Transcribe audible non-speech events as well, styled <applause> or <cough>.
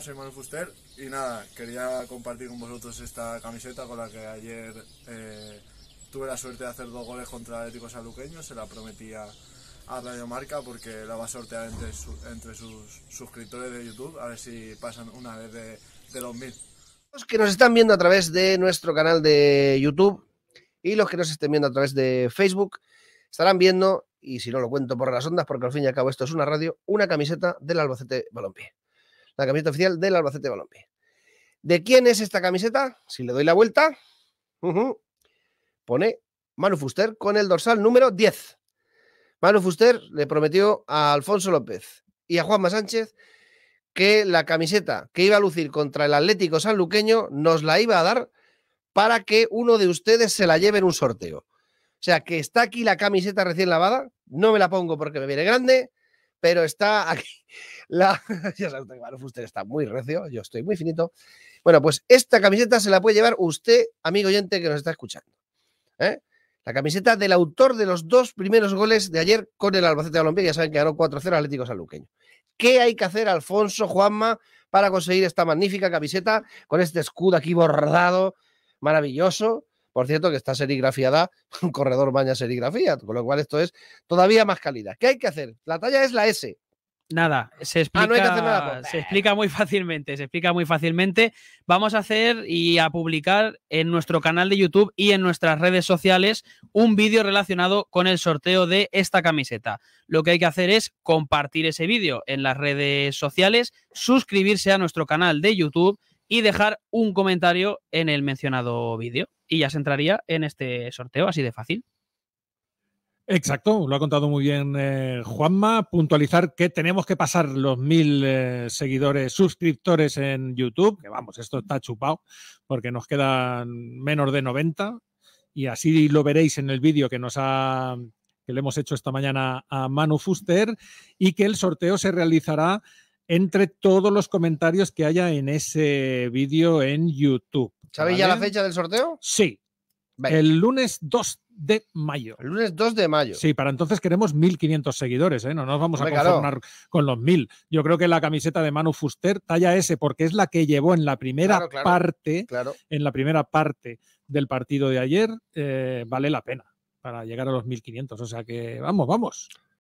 soy Manuel Fuster y nada, quería compartir con vosotros esta camiseta con la que ayer eh, tuve la suerte de hacer dos goles contra Atlético Saluqueño. Se la prometía a Radio Marca porque la va a sortear entre, sus suscriptores de YouTube, a ver si pasan una vez de, de los mil. Los que nos están viendo a través de nuestro canal de YouTube y los que nos estén viendo a través de Facebook estarán viendo, y si no lo cuento por las ondas, porque al fin y al cabo esto es una radio, una camiseta del Albacete Balompié la camiseta oficial del Albacete Balompié. ¿De quién es esta camiseta? Si le doy la vuelta, pone Manu Fuster con el dorsal número 10. Manu Fuster le prometió a Alfonso López y a Juanma Sánchez que la camiseta que iba a lucir contra el Atlético Sanluqueño nos la iba a dar para que uno de ustedes se la lleve en un sorteo. O sea, que está aquí la camiseta recién lavada, no me la pongo porque me viene grande, pero está aquí. <laughs> La, <laughs> ya sabes que está muy recio, yo estoy muy finito. Bueno, pues esta camiseta se la puede llevar usted, amigo oyente que nos está escuchando. ¿eh? La camiseta del autor de los dos primeros goles de ayer con el Albacete Balompié, ya saben que ganó 4-0 Atlético Sanluqueño. ¿Qué hay que hacer, Alfonso Juanma, para conseguir esta magnífica camiseta con este escudo aquí bordado, maravilloso? Por cierto, que está serigrafiada, <laughs> un corredor baña serigrafía, con lo cual esto es todavía más calidad. ¿Qué hay que hacer? La talla es la S. Nada, se ah, explica, se explica muy fácilmente, se explica muy fácilmente. Vamos a hacer y a publicar en nuestro canal de YouTube y en nuestras redes sociales un vídeo relacionado con el sorteo de esta camiseta. Lo que hay que hacer es compartir ese vídeo en las redes sociales, suscribirse a nuestro canal de YouTube y dejar un comentario en el mencionado vídeo y ya se entraría en este sorteo, así de fácil. Exacto, lo ha contado muy bien eh, Juanma. Puntualizar que tenemos que pasar los mil eh, seguidores, suscriptores en YouTube, que vamos, esto está chupado, porque nos quedan menos de 90, y así lo veréis en el vídeo que nos ha que le hemos hecho esta mañana a Manu Fuster, y que el sorteo se realizará entre todos los comentarios que haya en ese vídeo en YouTube. ¿Sabéis ya la fecha del sorteo? Sí. El lunes 2 de mayo. El lunes 2 de mayo. Sí, para entonces queremos 1.500 seguidores, ¿eh? no nos vamos a conformar con los 1.000. Yo creo que la camiseta de Manu Fuster, talla S, porque es la que llevó en la primera parte, en la primera parte del partido de ayer, eh, vale la pena para llegar a los 1.500. O sea que vamos, vamos.